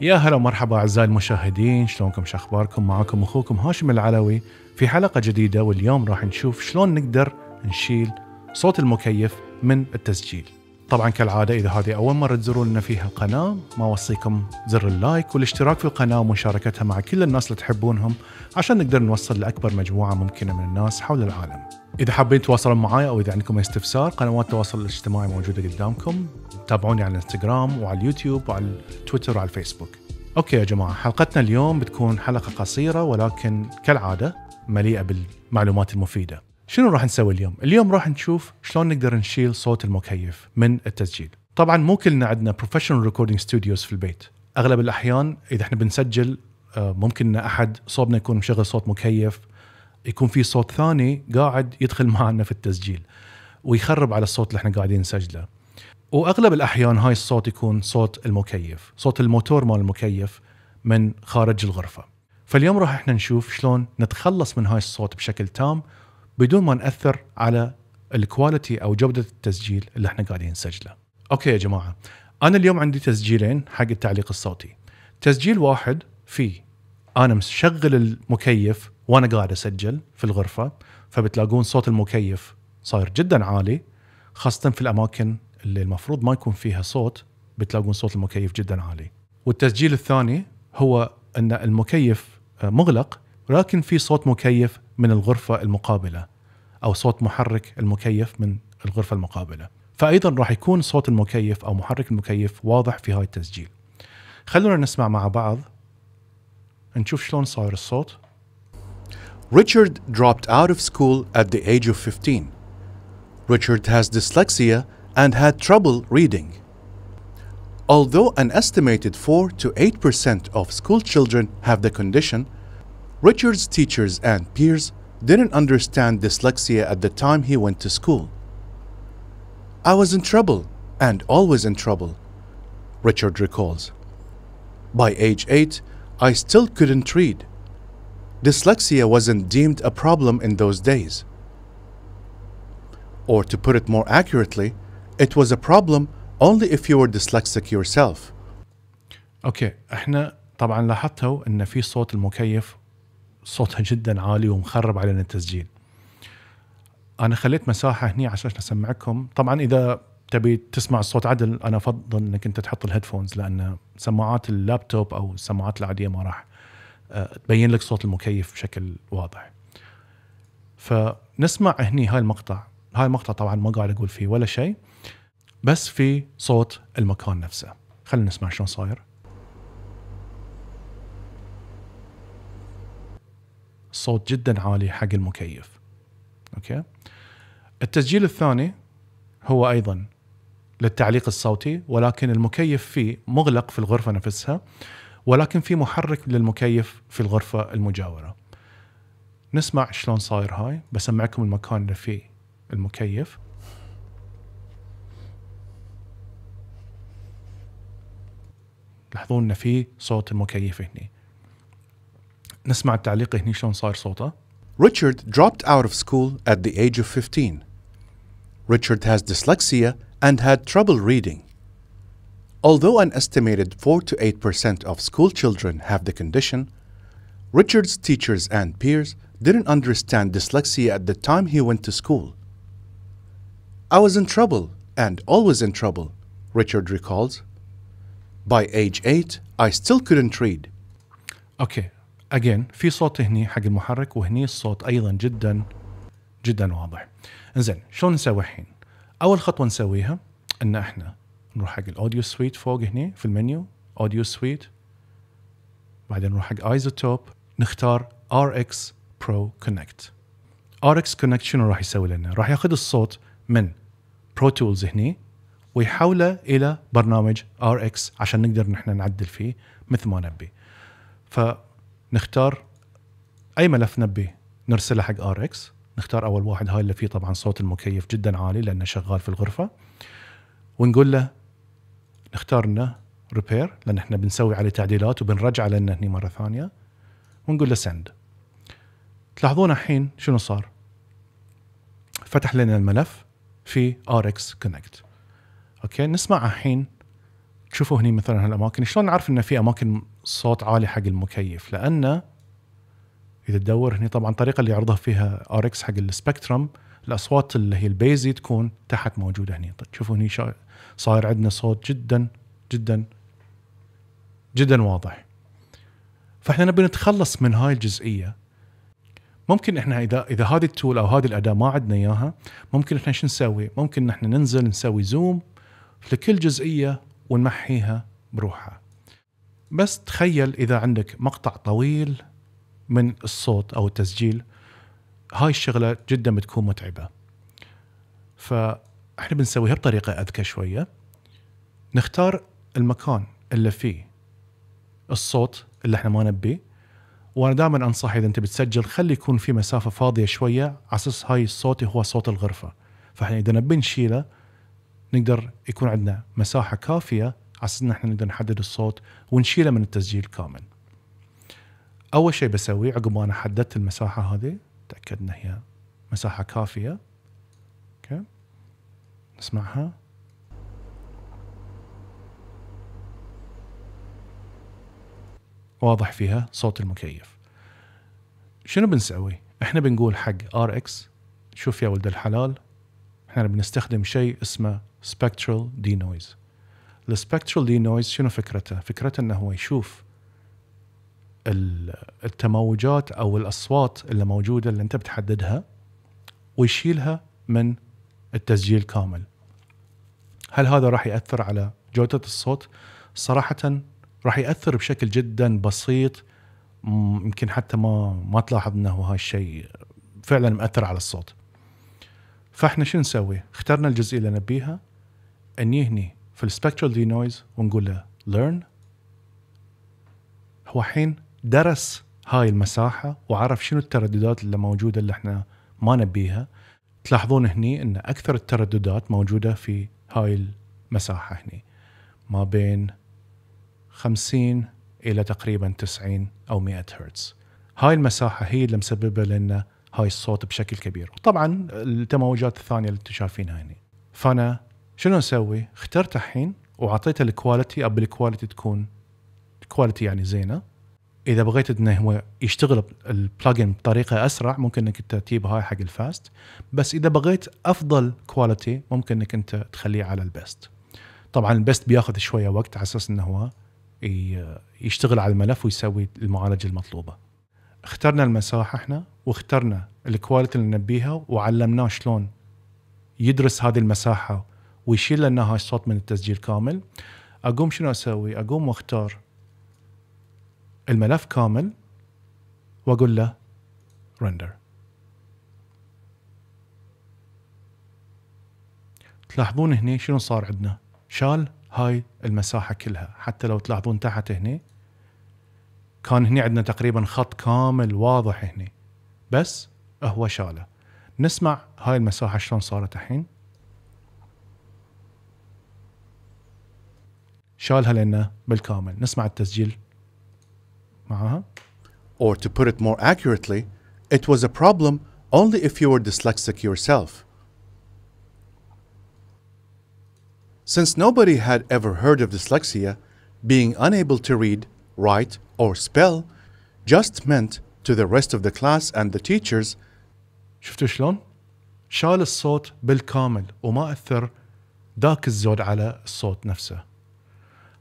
يا هلا ومرحبا اعزائي المشاهدين شلونكم شو اخباركم معاكم اخوكم هاشم العلوي في حلقه جديده واليوم راح نشوف شلون نقدر نشيل صوت المكيف من التسجيل طبعا كالعاده اذا هذه اول مره تزوروننا فيها القناه ما اوصيكم زر اللايك والاشتراك في القناه ومشاركتها مع كل الناس اللي تحبونهم عشان نقدر نوصل لاكبر مجموعه ممكنه من الناس حول العالم اذا حابين تواصلون معي او اذا عندكم استفسار قنوات التواصل الاجتماعي موجوده قدامكم تابعوني على الانستغرام وعلى اليوتيوب وعلى التويتر وعلى الفيسبوك اوكي يا جماعه حلقتنا اليوم بتكون حلقه قصيره ولكن كالعاده مليئه بالمعلومات المفيده شنو راح نسوي اليوم اليوم راح نشوف شلون نقدر نشيل صوت المكيف من التسجيل طبعا مو كلنا عندنا بروفيشنال ريكوردينج ستوديوز في البيت اغلب الاحيان اذا احنا بنسجل آه، ممكن ان احد صوبنا يكون مشغل صوت مكيف يكون في صوت ثاني قاعد يدخل معنا في التسجيل ويخرب على الصوت اللي احنا قاعدين نسجله واغلب الاحيان هاي الصوت يكون صوت المكيف صوت الموتور مال المكيف من خارج الغرفه فاليوم راح احنا نشوف شلون نتخلص من هاي الصوت بشكل تام بدون ما ناثر على الكواليتي او جوده التسجيل اللي احنا قاعدين نسجله اوكي يا جماعه انا اليوم عندي تسجيلين حق التعليق الصوتي تسجيل واحد فيه انا مشغل المكيف وانا قاعد اسجل في الغرفه فبتلاقون صوت المكيف صاير جدا عالي خاصه في الاماكن اللي المفروض ما يكون فيها صوت بتلاقون صوت المكيف جدا عالي والتسجيل الثاني هو ان المكيف آه، مغلق ولكن في صوت مكيف من الغرفه المقابله او صوت محرك المكيف من الغرفه المقابله فايضا راح يكون صوت المكيف او محرك المكيف واضح في هاي التسجيل خلونا نسمع مع بعض نشوف شلون صاير الصوت Richard dropped out of school at the age of 15. Richard has dyslexia and had trouble reading. Although an estimated 4 to 8% of school children have the condition, Richard's teachers and peers didn't understand dyslexia at the time he went to school. I was in trouble and always in trouble, Richard recalls. By age 8, I still couldn't read. Dyslexia wasn't deemed a problem in those days. Or to put it more accurately, It was a problem only if you were dyslexic yourself. اوكي احنا طبعا لاحظتوا ان في صوت المكيف صوته جدا عالي ومخرب علينا التسجيل. انا خليت مساحه هني عشان اسمعكم، طبعا اذا تبي تسمع الصوت عدل انا افضل انك انت تحط الهيدفونز لان سماعات اللابتوب او السماعات العاديه ما راح آه، تبين لك صوت المكيف بشكل واضح. فنسمع هني هاي المقطع، هاي المقطع طبعا ما قاعد اقول فيه ولا شيء. بس في صوت المكان نفسه خلينا نسمع شلون صاير الصوت جدا عالي حق المكيف اوكي التسجيل الثاني هو ايضا للتعليق الصوتي ولكن المكيف فيه مغلق في الغرفه نفسها ولكن في محرك للمكيف في الغرفه المجاوره نسمع شلون صاير هاي بسمعكم المكان اللي فيه المكيف لاحظوا في صوت المكيف هنا نسمع التعليق هنا شلون صار صوته Richard dropped out of school at the age of 15. Richard has dyslexia and had trouble reading. Although an estimated 4 to 8% of school children have the condition, Richard's teachers and peers didn't understand dyslexia at the time he went to school. I was in trouble and always in trouble, Richard recalls. by age 8 I still couldn't read. okay. Again, في صوت هني حق المحرك وهني الصوت ايضا جدا جدا واضح. زين شلون نسوي الحين؟ اول خطوه نسويها ان احنا نروح حق الاوديو سويت فوق هني في المنيو اوديو سويت بعدين نروح حق ايزوتوب نختار RX Pro Connect. RX Connect شنو راح يسوي لنا؟ راح ياخذ الصوت من برو تولز هني ويحوله الى برنامج ار اكس عشان نقدر نحن نعدل فيه مثل ما نبي فنختار اي ملف نبي نرسله حق ار اكس نختار اول واحد هاي اللي فيه طبعا صوت المكيف جدا عالي لانه شغال في الغرفه ونقول له نختار لنا ريبير لان احنا بنسوي عليه تعديلات وبنرجعه لنا هني مره ثانيه ونقول له سند تلاحظون الحين شنو صار فتح لنا الملف في ار اكس كونكت اوكي نسمع الحين تشوفوا هني مثلا هالاماكن شلون نعرف انه في اماكن صوت عالي حق المكيف لان اذا تدور هني طبعا الطريقه اللي يعرضها فيها ار اكس حق السبكترم الاصوات اللي هي البيزي تكون تحت موجوده هني طيب تشوفوا هني صاير عندنا صوت جدا جدا جدا واضح فاحنا نبي نتخلص من هاي الجزئيه ممكن احنا اذا اذا هذه التول او هذه الاداه ما عندنا اياها ممكن احنا شو نسوي؟ ممكن احنا ننزل نسوي زوم لكل جزئية ونمحيها بروحها بس تخيل إذا عندك مقطع طويل من الصوت أو التسجيل هاي الشغلة جدا بتكون متعبة فاحنا بنسويها بطريقة أذكى شوية نختار المكان اللي فيه الصوت اللي احنا ما نبيه وانا دائما انصح اذا انت بتسجل خلي يكون في مسافه فاضيه شويه على اساس هاي الصوت هو صوت الغرفه فاحنا اذا نبي نشيله نقدر يكون عندنا مساحه كافيه على اساس ان احنا نقدر نحدد الصوت ونشيله من التسجيل كامل. اول شيء بسويه عقب ما انا حددت المساحه هذه اتاكد ان هي مساحه كافيه. اوكي نسمعها واضح فيها صوت المكيف. شنو بنسوي؟ احنا بنقول حق ار اكس شوف يا ولد الحلال احنا بنستخدم شيء اسمه سبكترال دي نويز السبكترال دي نويز شنو فكرته؟ فكرته انه هو يشوف التموجات او الاصوات اللي موجوده اللي انت بتحددها ويشيلها من التسجيل كامل. هل هذا راح ياثر على جوده الصوت؟ صراحه راح ياثر بشكل جدا بسيط يمكن حتى ما ما تلاحظ انه هالشيء فعلا مأثر على الصوت. فاحنا شو نسوي؟ اخترنا الجزئيه اللي نبيها اني هني في السبكترال دي نويز ونقول له ليرن هو حين درس هاي المساحة وعرف شنو الترددات اللي موجودة اللي احنا ما نبيها تلاحظون هني ان اكثر الترددات موجودة في هاي المساحة هني ما بين 50 الى تقريبا 90 او 100 هرتز هاي المساحة هي اللي مسببة لنا هاي الصوت بشكل كبير وطبعا التموجات الثانيه اللي انتم شايفينها هنا يعني. فانا شنو اسوي اخترت الحين وعطيته الكواليتي ابي الكواليتي تكون كواليتي يعني زينه اذا بغيت انه هو يشتغل البلجن بطريقه اسرع ممكن انك انت تجيب هاي حق الفاست بس اذا بغيت افضل كواليتي ممكن انك انت تخليه على البيست طبعا البيست بياخذ شويه وقت على اساس انه هو يشتغل على الملف ويسوي المعالجه المطلوبه اخترنا المساحه احنا واخترنا الكواليتي اللي نبيها وعلمناه شلون يدرس هذه المساحه ويشيل لنا هاي الصوت من التسجيل كامل اقوم شنو اسوي؟ اقوم واختار الملف كامل واقول له رندر تلاحظون هنا شنو صار عندنا؟ شال هاي المساحه كلها حتى لو تلاحظون تحت هنا كان هني عندنا تقريبا خط كامل واضح هني بس هو شاله نسمع هاي المساحة شلون صارت الحين شالها لنا بالكامل نسمع التسجيل معها Or to put it more accurately, it was a problem only if you were dyslexic yourself. Since nobody had ever heard of dyslexia, being unable to read, write, or spell just meant to the rest of the class and the teachers شفتوا شلون؟ شال الصوت بالكامل وما أثر ذاك الزود على الصوت نفسه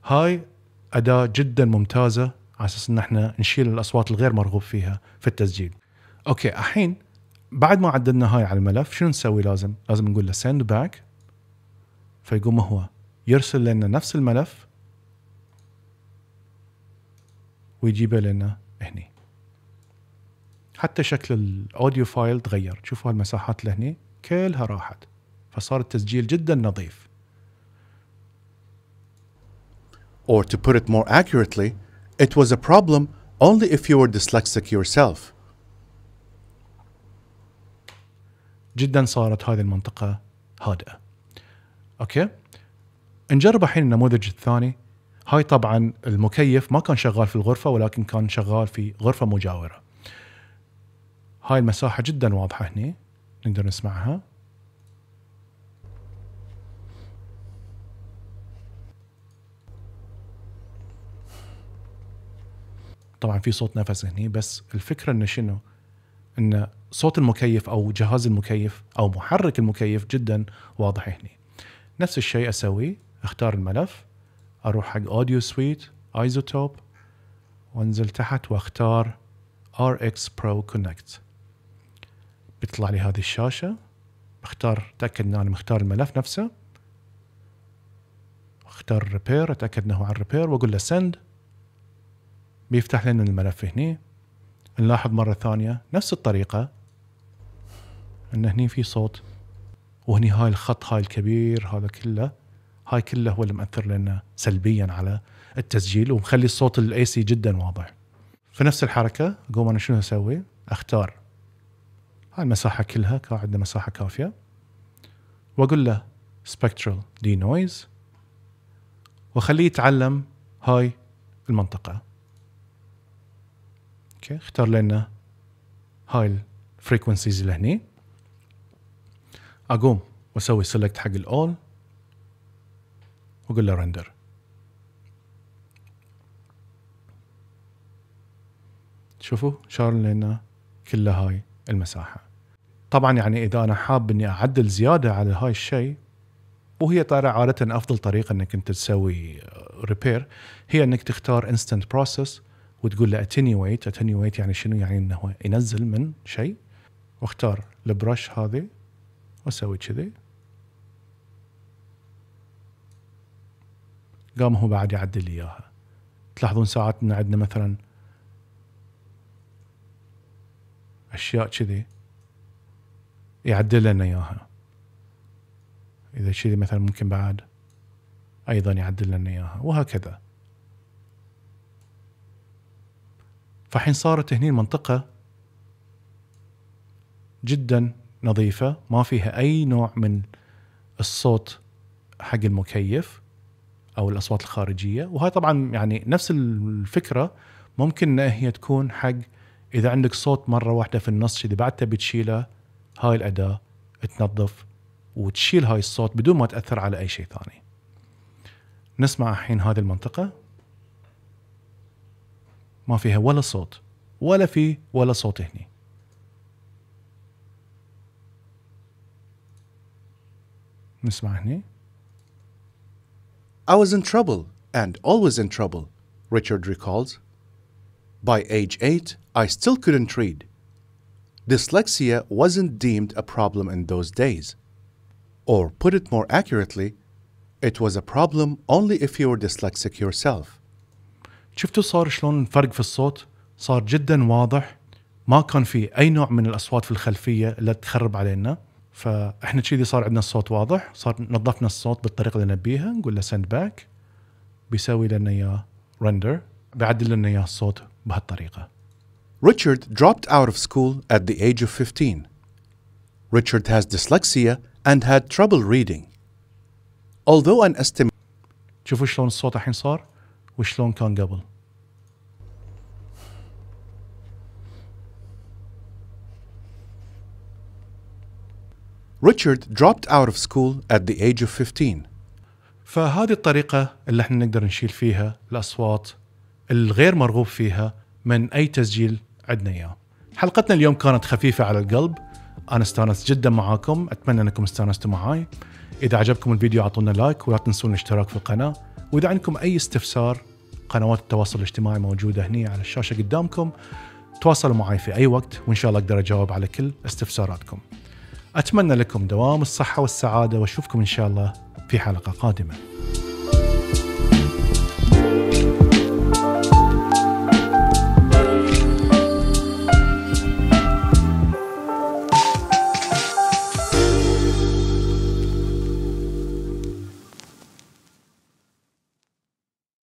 هاي أداة جدا ممتازة على أساس أن احنا نشيل الأصوات الغير مرغوب فيها في التسجيل أوكي الحين بعد ما عدلنا هاي على الملف شنو نسوي لازم؟ لازم نقول له سند باك فيقوم هو يرسل لنا نفس الملف ويجيبه لنا هني حتى شكل الاوديو فايل تغير شوفوا هالمساحات لهني كلها راحت فصار التسجيل جدا نظيف Or to put it more accurately, it was a problem only if you were dyslexic yourself. جدا صارت هذه المنطقة هادئة. اوكي؟ نجرب الحين النموذج الثاني هاي طبعا المكيف ما كان شغال في الغرفه ولكن كان شغال في غرفه مجاوره هاي المساحه جدا واضحه هنا نقدر نسمعها طبعا في صوت نفس هني بس الفكره انه شنو؟ ان صوت المكيف او جهاز المكيف او محرك المكيف جدا واضح هني. نفس الشيء اسوي اختار الملف اروح حق اوديو سويت ايزوتوب وانزل تحت واختار RX Pro Connect بيطلع لي هذه الشاشة بختار اتأكد ان انا مختار الملف نفسه اختار ريبير اتأكد انه على الريبير واقول له سند بيفتح لنا الملف هني نلاحظ مرة ثانية نفس الطريقة ان هني في صوت وهني هاي الخط هاي الكبير هذا كله هاي كله هو اللي مأثر لنا سلبيا على التسجيل ومخلي الصوت الاي سي جدا واضح في نفس الحركه قوم انا شنو اسوي اختار هاي المساحه كلها كان عندنا مساحه كافيه واقول له سبكترال دي نويز واخليه يتعلم هاي المنطقه اوكي اختار لنا هاي الفريكونسيز اللي هني اقوم واسوي سيلكت حق الاول وقل له رندر شوفوا شار لنا كل هاي المساحة طبعا يعني إذا أنا حاب أني أعدل زيادة على هاي الشيء وهي طبعا عادة أفضل طريقة أنك أنت تسوي ريبير آه، هي أنك تختار instant process وتقول له attenuate attenuate يعني شنو يعني أنه ينزل من شيء واختار البرش هذه واسوي كذي قام هو بعد يعدل اياها تلاحظون ساعات ان عندنا مثلا اشياء كذي يعدل لنا اياها اذا كذي مثلا ممكن بعد ايضا يعدل لنا اياها وهكذا فحين صارت هني المنطقه جدا نظيفه ما فيها اي نوع من الصوت حق المكيف او الاصوات الخارجيه وهاي طبعا يعني نفس الفكره ممكن هي تكون حق اذا عندك صوت مره واحده في النص اذا بعدها بتشيله هاي الاداه تنظف وتشيل هاي الصوت بدون ما تاثر على اي شيء ثاني نسمع الحين هذه المنطقه ما فيها ولا صوت ولا في ولا صوت هني نسمع هني I was in trouble and always in trouble, Richard recalls. By age 8, I still couldn't read. Dyslexia wasn't deemed a problem in those days. Or put it more accurately, it was a problem only if you were dyslexic yourself. شفتوا صار شلون الفرق في الصوت؟ صار جدا واضح ما كان في أي نوع من الأصوات في الخلفية اللي تخرب علينا فاحنا كذي صار عندنا الصوت واضح صار نظفنا الصوت بالطريقه اللي نبيها نقول له سند باك بيسوي لنا اياه رندر بعدل لنا اياه الصوت بهالطريقه Richard dropped out of school at the age of 15. Richard has dyslexia and had trouble reading. Although an estimate شوفوا شلون الصوت الحين صار وشلون كان قبل ريتشارد dropped out of school at the age of 15 فهذه الطريقة اللي احنا نقدر نشيل فيها الأصوات الغير مرغوب فيها من أي تسجيل عندنا إياه حلقتنا اليوم كانت خفيفة على القلب أنا استانست جدا معاكم أتمنى أنكم استانستوا معاي إذا عجبكم الفيديو أعطونا لايك ولا تنسون الاشتراك في القناة وإذا عندكم أي استفسار قنوات التواصل الاجتماعي موجودة هنا على الشاشة قدامكم تواصلوا معي في أي وقت وإن شاء الله أقدر أجاوب على كل استفساراتكم أتمنى لكم دوام الصحة والسعادة وأشوفكم إن شاء الله في حلقة قادمة